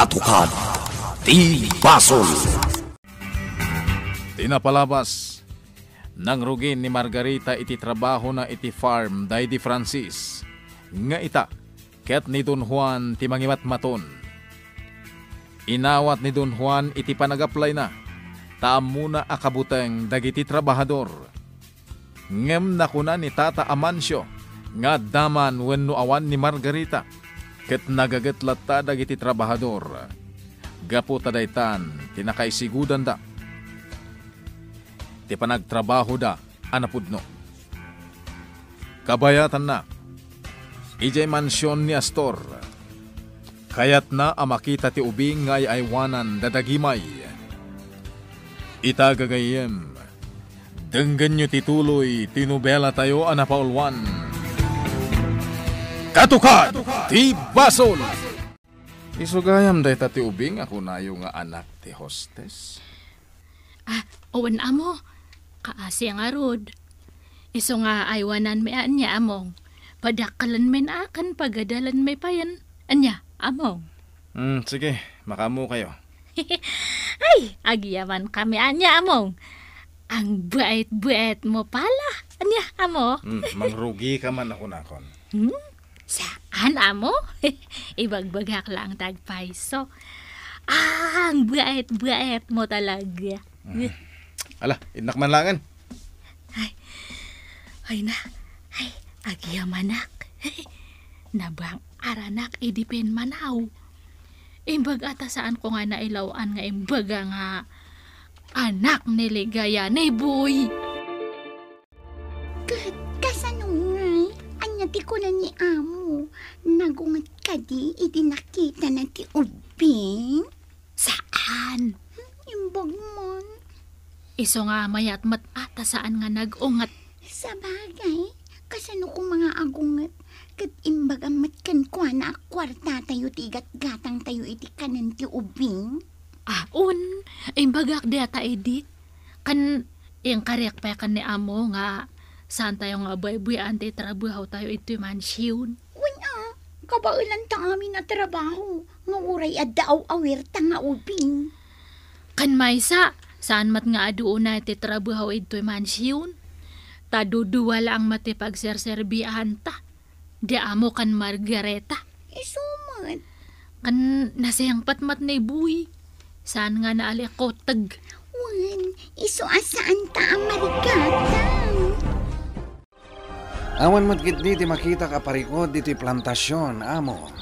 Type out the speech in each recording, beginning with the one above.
Katukan T. Basol Tinapalabas Nang rugin ni Margarita iti trabaho na iti farm day di Francis Nga ita Ket ni Don Juan ti mangimat maton Inawat ni Don Juan iti panagaplay na Taam muna akabuteng dagiti trabahador Ngem nakuna ni Tata Amancio Nga daman wenno awan ni Margarita Ket nagagatlat ta dagiti trabahador. Gapo tadaytan, tinakaisigudan da. Ti panagtrabaho da, anapudno. Kabayatan na, ijay mansyon ni Astor. Kayat na amakita ti ubing ngay aywanan dadagimay. Itagagayem, denggan nyo tituloy, tinubela tayo anapaulwan. Anapaulwan. Katukad ti Basol. Isugayam day tati ubing ako na yung nga anak ti hostess. Ah, uwan amo. Kaasi nga rod. Iso nga aywanan me anya among. Padakalan men akan pagadalan may payan. Anya, among. Mm, sige, makamu kayo. Ay, agiyaman kami anya among. Ang bait-bait mo pala. Anya amo. mm, mangrugi ka man ako nakon. Hmm? Saan amo? Ibagbagak lang tagpay. So, ah, ang buet-buet mo talaga. Hmm. Ala, inakman langan. Ay, ay na, ay, manak. Nabang aranak, idipin manaw. Imbag ata saan ko nga nailawan nga imbaga nga anak niligaya ni Boy. Daddy, itinakita na ti Ubing. Saan? Hmm, yung bagman. Iso nga mayat matata saan nga nagungat. Sa bagay, kasano ko mga agungat. Kat imbag ang matkan ko na kwarta tayo tigat gatang tayo iti kanan ti ubing. Ah, un. Imbagak di ata edi. Kan, yung karek pa kan ni amo nga saan tayo nga buhay buhay ante trabuhaw tayo ito man siyon kabailan ta amin na trabaho, nga uray adaw awir ta nga ubing. Kan maysa, saan mat nga aduo na iti trabaho ito'y mansiyon? Taduduwala ang mati pagserserbiahan ta. Di amo kan Margareta. Isumat. Kan nasayang patmat na ibuhi. Saan nga naali ko Wan, iso asaan ta ang Marigata? Awan mo't gitni ti makita ka parikod dito'y plantasyon, amo.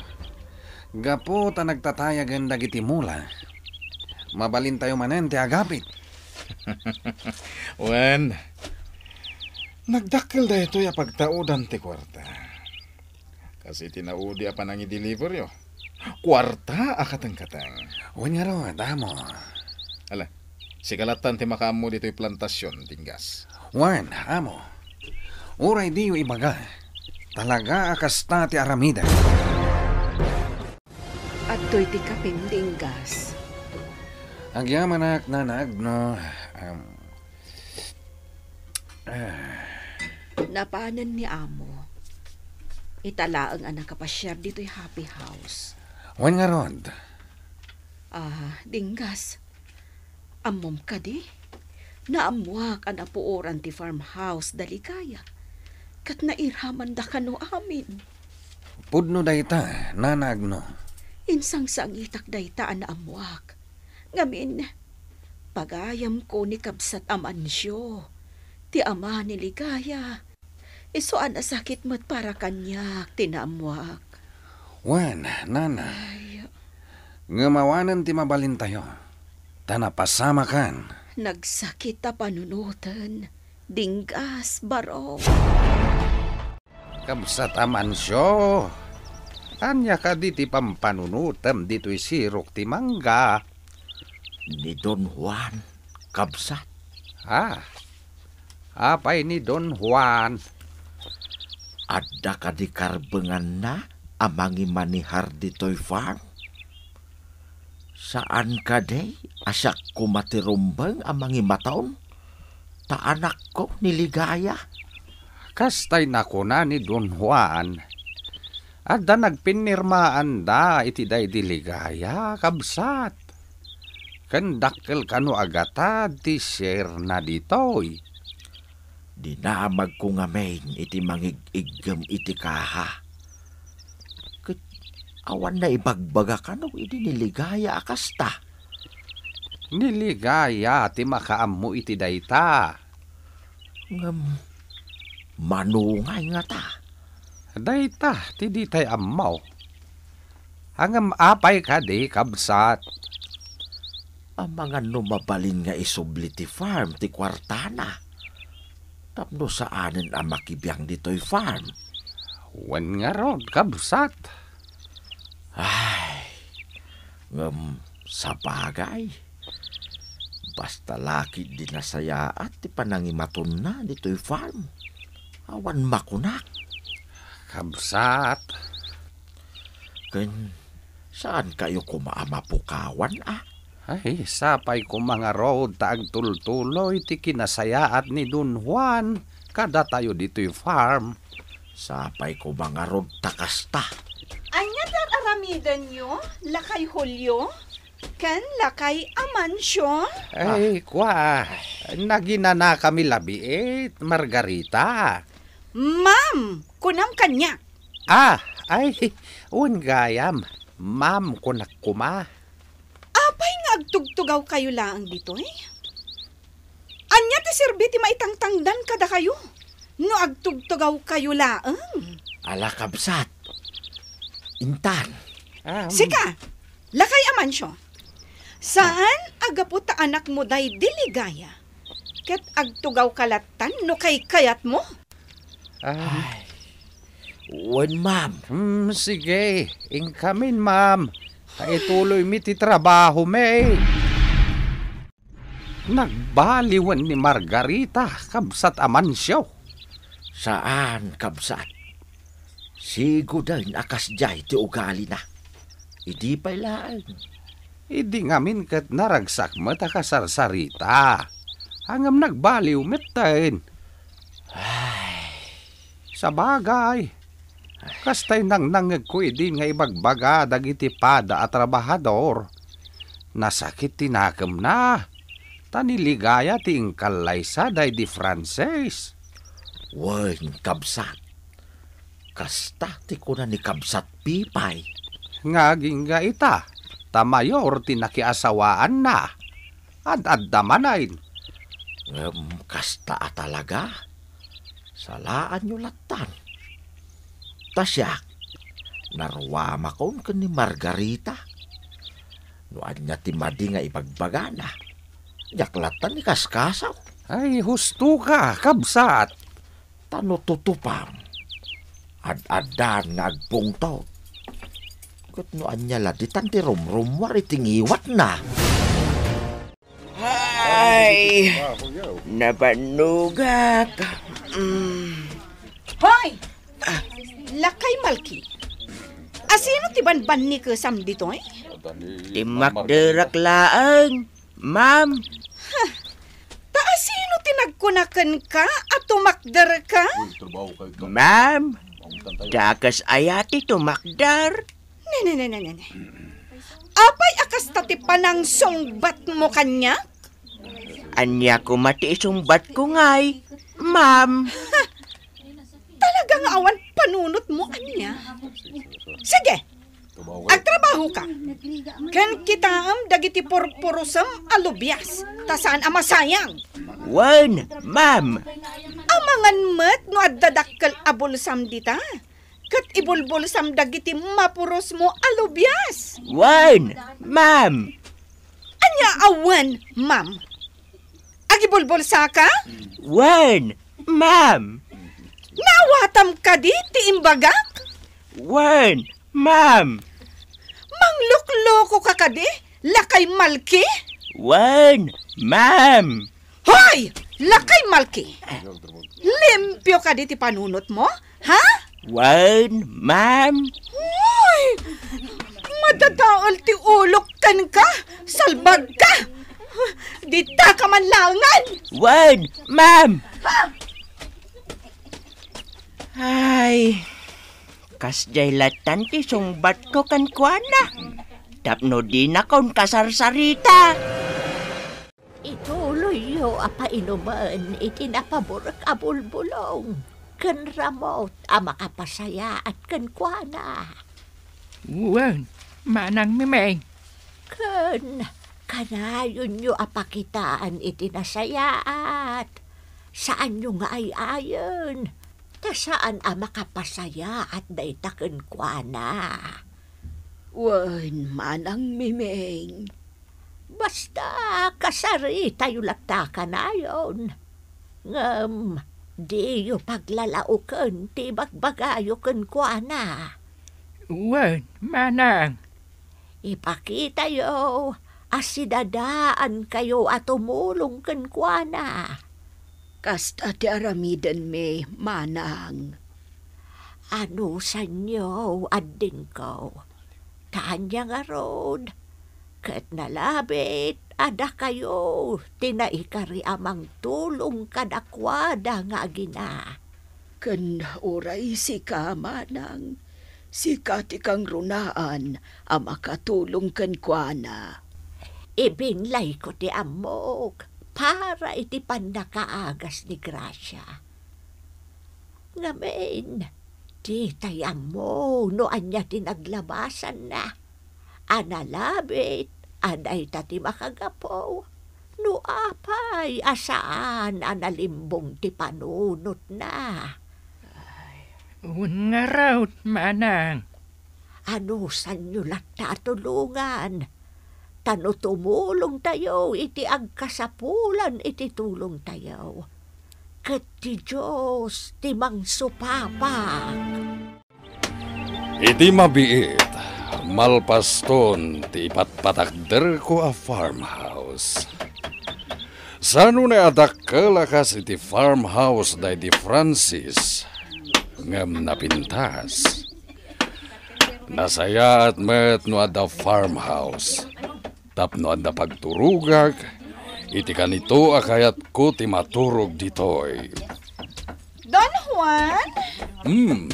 Gapo ta nagtatayag ang dagiti mula. Mabalin tayo manen ti agapit. Wen, nagdakkel da ito ya ti kwarta. Kasi tinaudi pa nang i-deliver yo. Kwarta akatang-katang. Wen nga rod, amo. Ala, sigalatan ti makaamo dito'y plantasyon, tinggas. Wen, amo. Uray diyo ibaga. Talaga akasta ti aramida. At to'y ti kapindinggas. Agyamanak na naagno. Um, ah. Napanan ni Amo. Itala ang anak kapasyar dito'y happy house. Wan nga rod. Ah, dinggas. Amom ka di? Naamwak ang apuoran ti farmhouse daligaya kat nairhaman da kano amin. Pudno dayta, nanagno. Insang sangitak dayta na amuak. Ngamin, pagayam ko ni kabsat Amansyo, Ti ama niligaya. Iso ana sakit mat para kanyak tinamuak. Wan, nana. Ay. Ngamawanan ti mabalin tayo. Tana pasama kan. Nagsakit ta panunutan. Dingas, baro. Kamsa taman siyo. Anya ka diti pampanunutem dito isirok ti mangga. Ni Don Juan, kabsat. Ah, apa ini Don Juan? Ada ka di karbengan na amangi manihar dito'y fang? Saan ka day asak kumati rombeng amangi mataon? ta anak ko niligaya. Kastay na ko na ni Don Juan. Ada da nagpinirmaan da iti day diligaya kabsat. Kandakkel kanu agata ti share na ditoy. Dinamag ko nga iti mangigigam iti kaha. Ket, awan na ibagbaga kano iti niligaya akasta. Niligaya ti makaamu iti dayta. Um, manungay nga ta. Dayta, ti di tay ammaw. Ang apay ka di kabsat. Ang mga numabalin nga isubli ti farm ti kwartana. Tapno saanin ang makibiyang dito'y farm. Wan nga rod, kabsat. Ay, ngam, um, sa bagay. Basta laki di nasaya at ti panangimaton na dito'y farm. Awan makunak. Kamsat. Ken, saan kayo kumaama pukawan ah? Ay, sapay ko mga road taag tultuloy ti kinasayaat ni Dun Juan. Kada tayo dito'y farm. Sapay ko mga road takasta. Anya dar aramidan nyo? Lakay hulyo? Kan lakay aman siya? Ay, ah. kwa. Nagina na kami labi eh, Margarita. Ma'am, kunam kanya. Ah, ay, un gayam. Ma'am, kunak kuma. Apay nga agtugtugaw kayo laang dito eh. Anya ti sirbi ti maitangtangdan kada kayo. No agtugtugaw kayo laang. Ala kabsat. Intan. Um, Sika, lakay aman siya. Saan agapot ta anak mo day diligaya? Ket agtugaw kalatan no kay kayat mo? Ay. Wan, ma'am. Hmm, sige. Inkamin, ma'am. Kaituloy mi ti trabaho, may. Nagbaliwan ni Margarita, kabsat aman siyaw. Saan, kabsat? Sigo dahil akasjay ti ugali na. Idi pa ilaan. Idi ngamin kat naragsak mata kasarsarita. Hangam nagbaliw metain. Ay, sabagay. Kastay nang nangag ko idi nga ibagbaga dagiti pada at trabahador. Nasakit tinakam na. Taniligaya ti ingkalaysa day di Frances. Wen kabsat. Kasta ti ko na ni kabsat pipay. Ngaging ga ita tamayor ti nakiasawaan na. At addamanain. Um, kasta ah talaga. Salaan nyo latan. Tasyak, narwama kon ka ni Margarita. Nuan niya ti madi nga ipagbagana. Yaklatan ni kaskasaw. Ay, husto ka, kabsat. Tano tutupam. Ad-adan nagpungtot kut no anya la di tanti rom rom wari tingiwat na. Hay! Nabanuga ka. Mm. Hoy! Ah. Lakay Malki. Asino ti ban ni ke sam dito eh? Timak derak laang, ma'am. Ta asino tinagkunakan ka at tumakdar ka? Ma'am, dakas ayati tumakdar. Ne, ne, ne, ne. Apay akas tati panang sungbat mo kanya? Anya ko mati isungbat ko ngay, ma'am. Ha, talaga nga awan panunot mo, anya. Sige, agtrabaho ka. Ken kita am dagiti purpurusam alubyas, saan ama sayang. Wan, ma'am. Amangan met no addadakkal abulsam dita. Kat ibulbol samdag iti mapuros mo alubyas. Wan, ma'am. Anya awan, ma'am. Agibulbol sa ka? Wan, ma'am. Nawatam ka di, ti imbagak? Wan, ma'am. manglok ka kadi? lakay malki? Wan, ma'am. Hoy! Lakay malki! Limpyo ka di ti panunot mo? Ha? Wan, ma'am? Uy! Madadaol ti ulok kan ka! Salbag ka! Dita ka man langan! Wan, ma'am! Ay, kasjay latan ti sungbat ko kan kuana. Tapno di na kon kasarsarita. Ituloy yo apa inuman itinapabor kabulbulong ken ramot a makapasaya at ken kuana. Uwan, manang mimeng. Ken, kanayon nyo apakitaan itinasayaat. Saan nyo nga ay ayon? Ta saan a makapasaya at daitaken kuana? Wan, manang mimeng. Basta kasari tayo lakta kanayon. Ngam, um, Di yo paglalao ken, di bagbagayo ken kuana. Wen, manang. Ipakita yo, asidadaan kayo at tumulong ken kuana. Kasta ti aramiden me, manang. Ano sa nyo, adin ko? Kanya nga road, kat nalabit, Ada kayo, tinaikari amang tulong kadakwada nga gina. Ken oray si kamanang, si katikang runaan, ama katulong kan kuana. Ibinlay ko ti amok, para iti pandakaagas ni Gracia. Ngamin, ti tayam mo, noan niya tinaglabasan na. Analabit, Aday tati makagapo. No apay, asaan analimbong ti panunot na. Una raw, manang. Ano san nyo latatulungan? Tano tumulong tayo, iti agkasapulan, iti tulong tayo. Kat ti Diyos, timang supapak. Iti mabiib Malpaston ti ipatpatakder ko a farmhouse. Sano na adakala kas iti farmhouse day di Francis ngam napintas. Nasaya at met no ada farmhouse. Tap no ada pagturugag, iti kanito akayat ko ti maturog ditoy. Don Juan? Hmm,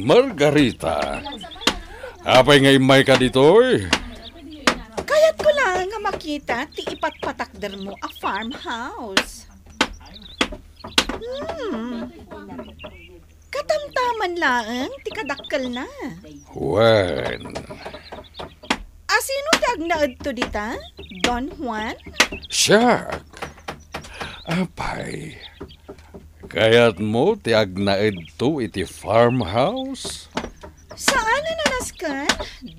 Margarita. Margarita. Apay nga imay ka dito, oy. Kayat ko lang nga makita ti ipatpatakder mo a farmhouse. Hmm. Katamtaman lang, ti kadakkel na. Juan. Asino ah, tag naad to dita? Don Juan? Siya. Apay. Kayat mo ti agnaid to iti farmhouse? Saan nananaskan,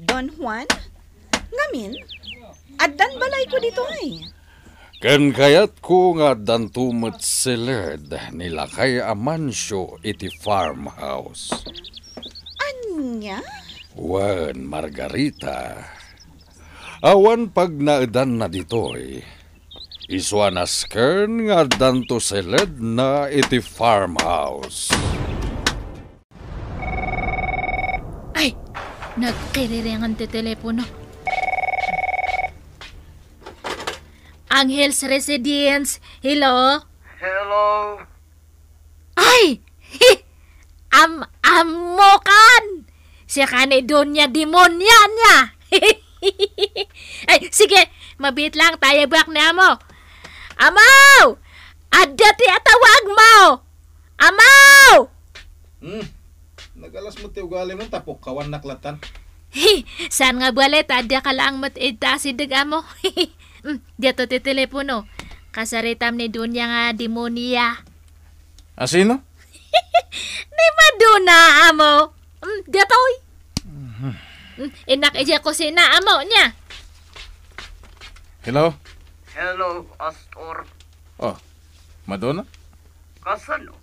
Don Juan? Ngamin, addan balay ko dito ay. Ken kayat ko nga dan tumat silid nila kay Amancio iti farmhouse. Anya? Wan, Margarita. Awan pag naadan na ditoy. Eh. Iswanas kern nga danto silid na iti farmhouse. Nagkiriring ang telepono. Angel's Residence, hello? Hello? Ay! Hi! Am amokan! Siya ka ni Donya Demonya niya! Ay, sige, mabit lang tayo back na mo. Amaw! Adati atawag mo! Amaw! Hmm? Tagalas mo ti ugali mo tapok kawan naklatan. Hi, saan nga balit? Adya ah, ka lang matita si dagamo. mm, Dito ti telepono. Kasaritam ni Dunya nga demonia. Asino? Ah, ni Madonna amo. Mm, Ditoy. Mm, Inak ija ko sina amo niya. Hello? Hello, Astor. Oh, Madonna? Kasano?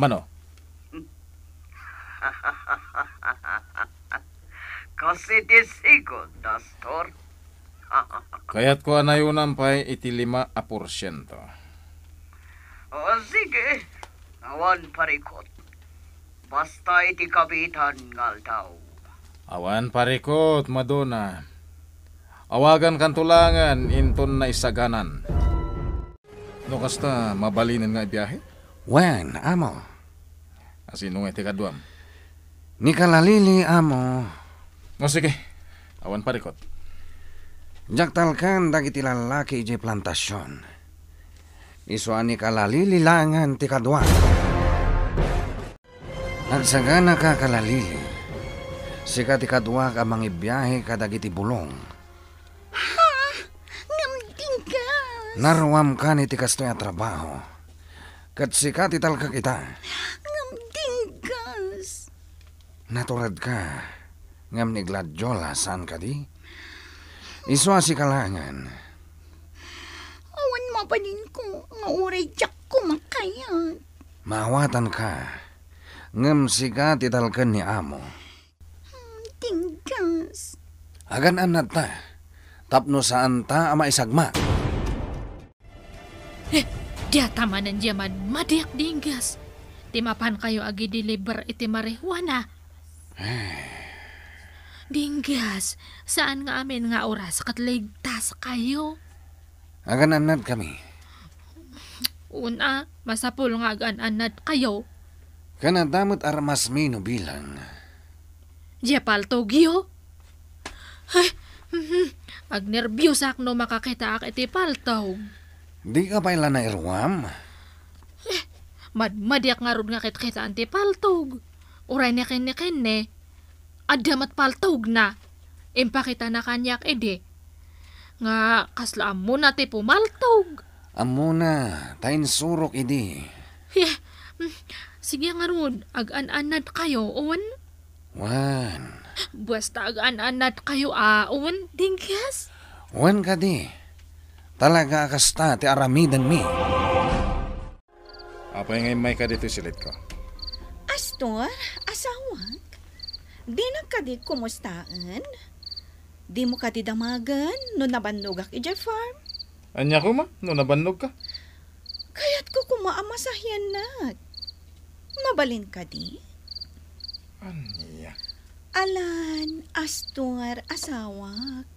Mano? Kasi disigod, Dastor. Kaya't ko na yun ang pay itilima a porsyento. O sige, awan parikot. Basta iti kapitan ngal tao. Awan parikot, Madonna. Awagan kan tulangan, inton na isaganan. No kasta, mabalinan nga ibiyahe? Wen, amo. Asino nga iti kaduam? Nikalalili amo. No sige. Awan parikot. Jaktalkan dagiti lalaki ije plantasyon. Isuan nikalalili langan ti kadwa. At sagana ka kalalili. Sika ti kadwa ka mangibiyahe kadagiti bulong. Ha? Ngamding ka. Naruam ka ni ti kastoy trabaho. Kat sika ti talka kita. Ha? Na ka, ngam ni gladjola saan ka di? Iswa si kalangan. Awan mabalin ko, nga uray jak ko makayat. Mawatan ka, ngam si ka titalkan ni amo. Hmm, tinggas. Agan anak ta, tapno saan ta ama isagma. Eh, dia tamanan dia madiak dinggas. Timapan kayo agi deliver iti marihuana Dinggas, saan nga amin nga oras kat ligtas kayo? Agananad kami. Una, masapul nga agananad kayo. Kanadamot armas mino bilang. Jepal Togyo? Ay, mhm. agnerbiyos ak no makakita ak iti paltog. Di ka pa ilan na irwam? Eh, madmadyak nga ron nga kitkita anti paltog. Uray neken neken ne. Adamat paltog na. Impakita na kanyak ede. Eh, nga kasla amo na te pumaltog. Amo na. Tayin surok ede. Yeah. Mm, sige nga rod. Ag-an-anad kayo, Owen. Wan. Basta ag an kayo, ah. Owen, dingkas. Wan ka di. Talaga akasta ti aramidan mi. Apo ngay may ka dito silit ko. Pastor, asawak, di kadi kumustaan? Di mo kadidamagan no nabannog ak ijay farm? Anya ko ma, no nabannog ka? Kaya't ko kumaamasahyan na. Mabalin ka di? Anya? Alan, astor, asawak.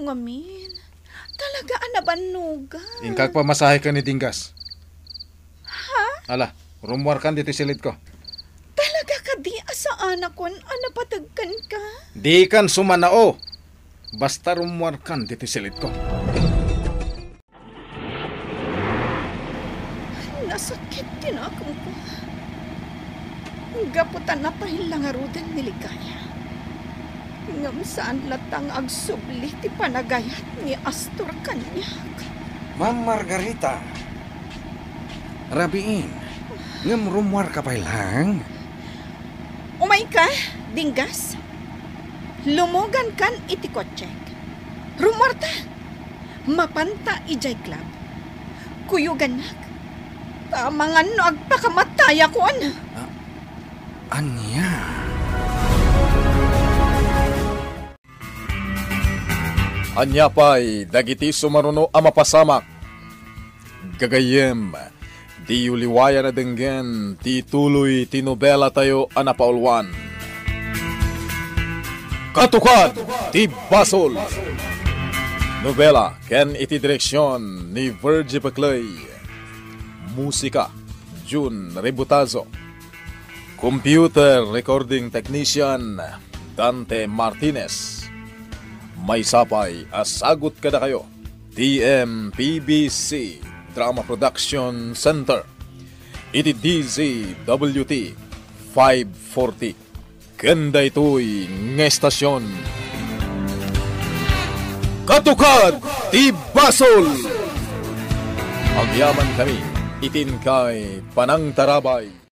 Ngamin, talaga anabannog ka. Ingkag pamasahe ka ni Dingas. Ha? Ala, rumwar kan dito silid ko anak kon, ana patagkan ka? Di kan sumanao. Basta rumwarkan diti silit ko. Nasakit din ako ko. Gaputan na pahilangarudan niligaya. Ngam saan latang agsubli ti panagayat ni Astor kanya. Ma'am Margarita, rabiin, ngam rumwar ka pa lang. Eh? Umay ka, dinggas. Lumogan kan iti kotsek. Rumarta. Mapanta ijay club. Kuyuganak. Tamangan no agpakamataya ko ana. Uh, anya? Anya pa'y dagiti sumaruno ama mapasamak. Gagayem. Gagayem Di uliwaya na denggen, di tuloy tinubela tayo anapaulwan. Katukad, ti basol. Nobela ken iti direksyon ni Virgie Paclay. Musika, Jun Rebutazo. Computer recording technician, Dante Martinez. May sapay, asagot ka na kayo. TMPBC Drama Production Center. DZWT 540. Ganda ito'y nga estasyon. Katukad ti Basol! Agyaman kami, itin kay Panang Tarabay.